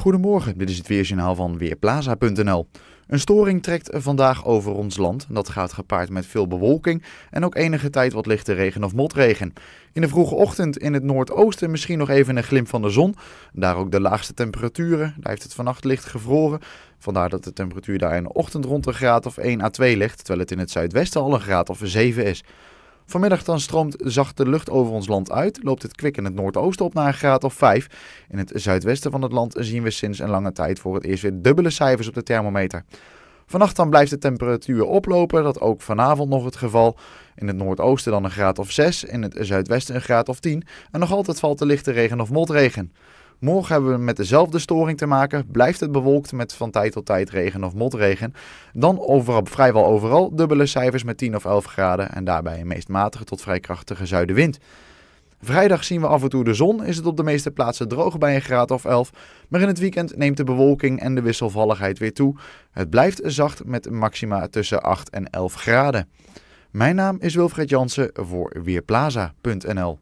Goedemorgen, dit is het weersjournaal van Weerplaza.nl. Een storing trekt vandaag over ons land. Dat gaat gepaard met veel bewolking en ook enige tijd wat lichte regen of motregen. In de vroege ochtend in het noordoosten misschien nog even een glimp van de zon. Daar ook de laagste temperaturen. Daar heeft het vannacht licht gevroren. Vandaar dat de temperatuur daar in de ochtend rond een graad of 1 à 2 ligt, terwijl het in het zuidwesten al een graad of 7 is. Vanmiddag dan stroomt zachte lucht over ons land uit, loopt het kwik in het noordoosten op naar een graad of 5. In het zuidwesten van het land zien we sinds een lange tijd voor het eerst weer dubbele cijfers op de thermometer. Vannacht dan blijft de temperatuur oplopen, dat ook vanavond nog het geval. In het noordoosten dan een graad of 6, in het zuidwesten een graad of 10 en nog altijd valt de lichte regen of motregen. Morgen hebben we met dezelfde storing te maken. Blijft het bewolkt met van tijd tot tijd regen of motregen. Dan overal, vrijwel overal dubbele cijfers met 10 of 11 graden en daarbij een meest matige tot vrij krachtige zuidenwind. Vrijdag zien we af en toe de zon, is het op de meeste plaatsen droog bij een graad of 11. Maar in het weekend neemt de bewolking en de wisselvalligheid weer toe. Het blijft zacht met maxima tussen 8 en 11 graden. Mijn naam is Wilfred Jansen voor Weerplaza.nl